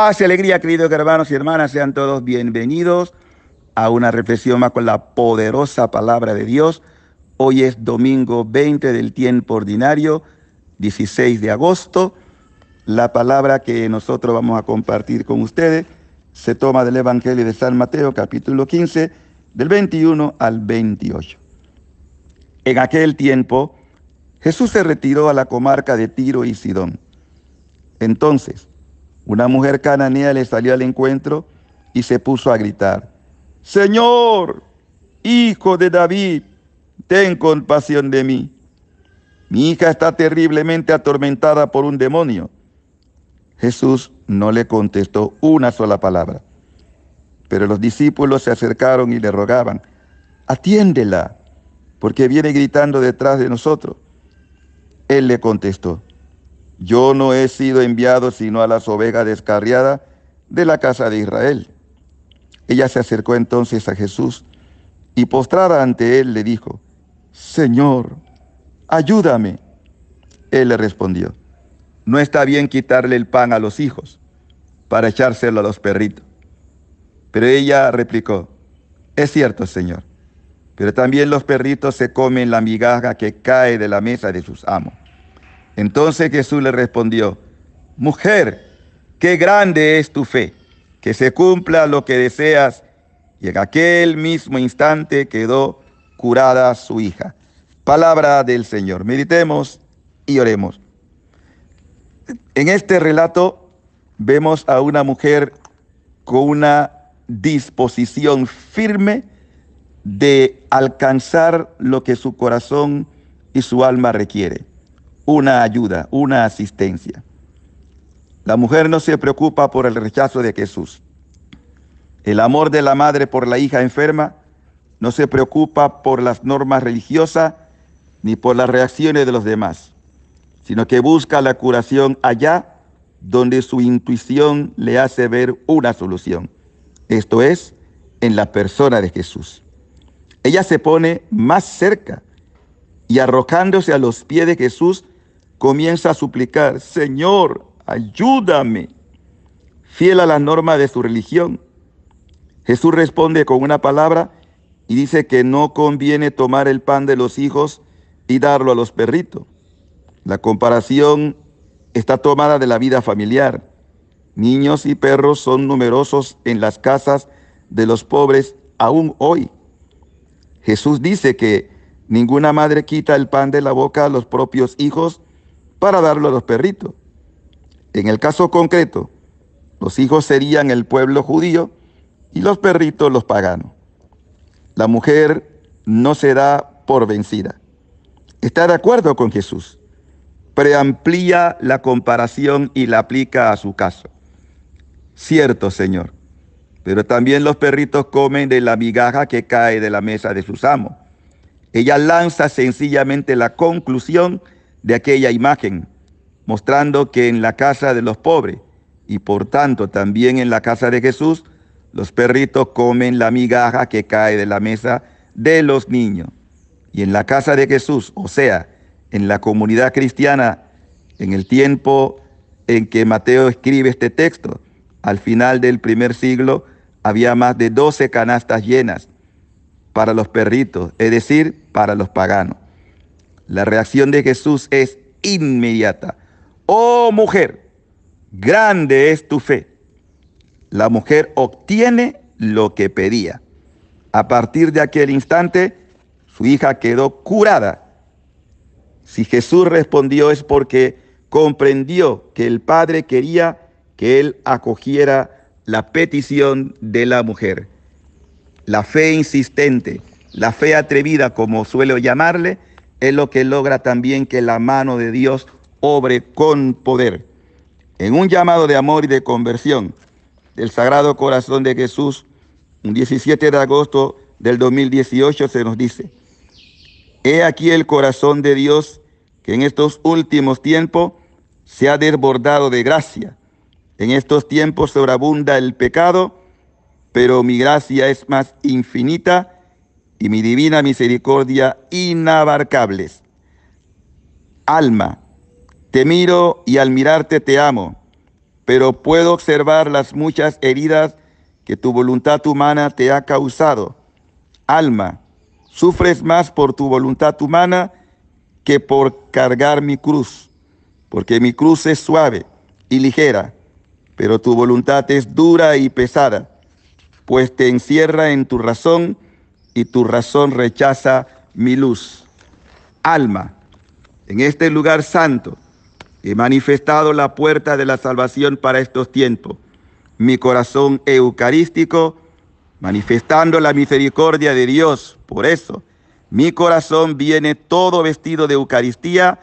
Paz alegría, queridos hermanos y hermanas, sean todos bienvenidos a una reflexión más con la poderosa palabra de Dios. Hoy es domingo 20 del tiempo ordinario, 16 de agosto. La palabra que nosotros vamos a compartir con ustedes se toma del Evangelio de San Mateo, capítulo 15, del 21 al 28. En aquel tiempo, Jesús se retiró a la comarca de Tiro y Sidón. Entonces, una mujer cananea le salió al encuentro y se puso a gritar, Señor, hijo de David, ten compasión de mí. Mi hija está terriblemente atormentada por un demonio. Jesús no le contestó una sola palabra. Pero los discípulos se acercaron y le rogaban, atiéndela, porque viene gritando detrás de nosotros. Él le contestó, yo no he sido enviado sino a las ovejas descarriadas de la casa de Israel. Ella se acercó entonces a Jesús y postrada ante él le dijo, Señor, ayúdame. Él le respondió, no está bien quitarle el pan a los hijos para echárselo a los perritos. Pero ella replicó, es cierto, Señor, pero también los perritos se comen la migaja que cae de la mesa de sus amos. Entonces Jesús le respondió, mujer, qué grande es tu fe, que se cumpla lo que deseas. Y en aquel mismo instante quedó curada su hija. Palabra del Señor. Meditemos y oremos. En este relato vemos a una mujer con una disposición firme de alcanzar lo que su corazón y su alma requiere una ayuda, una asistencia. La mujer no se preocupa por el rechazo de Jesús. El amor de la madre por la hija enferma no se preocupa por las normas religiosas ni por las reacciones de los demás, sino que busca la curación allá donde su intuición le hace ver una solución, esto es, en la persona de Jesús. Ella se pone más cerca y arrojándose a los pies de Jesús comienza a suplicar, Señor, ayúdame, fiel a la norma de su religión. Jesús responde con una palabra y dice que no conviene tomar el pan de los hijos y darlo a los perritos. La comparación está tomada de la vida familiar. Niños y perros son numerosos en las casas de los pobres aún hoy. Jesús dice que ninguna madre quita el pan de la boca a los propios hijos, para darlo a los perritos. En el caso concreto, los hijos serían el pueblo judío y los perritos los paganos. La mujer no será por vencida. Está de acuerdo con Jesús, preamplía la comparación y la aplica a su caso. Cierto, Señor, pero también los perritos comen de la migaja que cae de la mesa de sus amos. Ella lanza sencillamente la conclusión de aquella imagen, mostrando que en la casa de los pobres y por tanto también en la casa de Jesús, los perritos comen la migaja que cae de la mesa de los niños. Y en la casa de Jesús, o sea, en la comunidad cristiana, en el tiempo en que Mateo escribe este texto, al final del primer siglo había más de 12 canastas llenas para los perritos, es decir, para los paganos. La reacción de Jesús es inmediata. Oh mujer, grande es tu fe. La mujer obtiene lo que pedía. A partir de aquel instante, su hija quedó curada. Si Jesús respondió es porque comprendió que el Padre quería que él acogiera la petición de la mujer. La fe insistente, la fe atrevida, como suelo llamarle, es lo que logra también que la mano de Dios obre con poder. En un llamado de amor y de conversión del Sagrado Corazón de Jesús, un 17 de agosto del 2018 se nos dice, He aquí el corazón de Dios que en estos últimos tiempos se ha desbordado de gracia. En estos tiempos sobreabunda el pecado, pero mi gracia es más infinita y mi divina misericordia inabarcables. Alma, te miro y al mirarte te amo, pero puedo observar las muchas heridas que tu voluntad humana te ha causado. Alma, sufres más por tu voluntad humana que por cargar mi cruz, porque mi cruz es suave y ligera, pero tu voluntad es dura y pesada, pues te encierra en tu razón y tu razón rechaza mi luz. Alma, en este lugar santo he manifestado la puerta de la salvación para estos tiempos. Mi corazón eucarístico, manifestando la misericordia de Dios. Por eso, mi corazón viene todo vestido de Eucaristía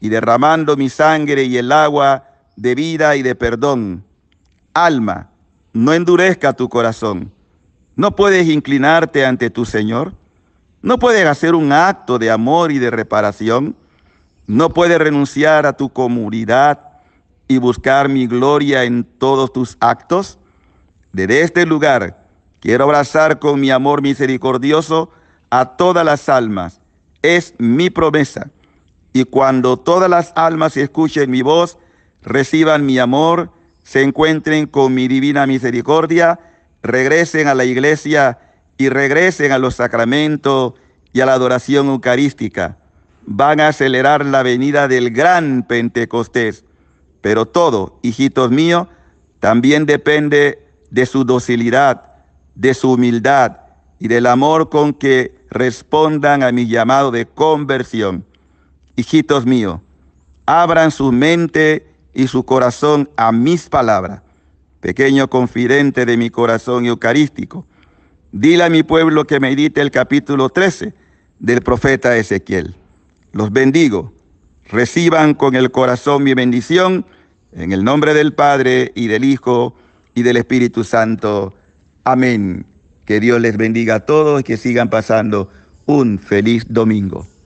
y derramando mi sangre y el agua de vida y de perdón. Alma, no endurezca tu corazón. No puedes inclinarte ante tu Señor. No puedes hacer un acto de amor y de reparación. No puedes renunciar a tu comunidad y buscar mi gloria en todos tus actos. Desde este lugar quiero abrazar con mi amor misericordioso a todas las almas. Es mi promesa. Y cuando todas las almas escuchen mi voz, reciban mi amor, se encuentren con mi divina misericordia regresen a la iglesia y regresen a los sacramentos y a la adoración eucarística. Van a acelerar la venida del gran Pentecostés. Pero todo, hijitos míos, también depende de su docilidad, de su humildad y del amor con que respondan a mi llamado de conversión. Hijitos míos, abran su mente y su corazón a mis palabras pequeño confidente de mi corazón eucarístico, dile a mi pueblo que medite el capítulo 13 del profeta Ezequiel. Los bendigo, reciban con el corazón mi bendición, en el nombre del Padre y del Hijo y del Espíritu Santo. Amén. Que Dios les bendiga a todos y que sigan pasando un feliz domingo.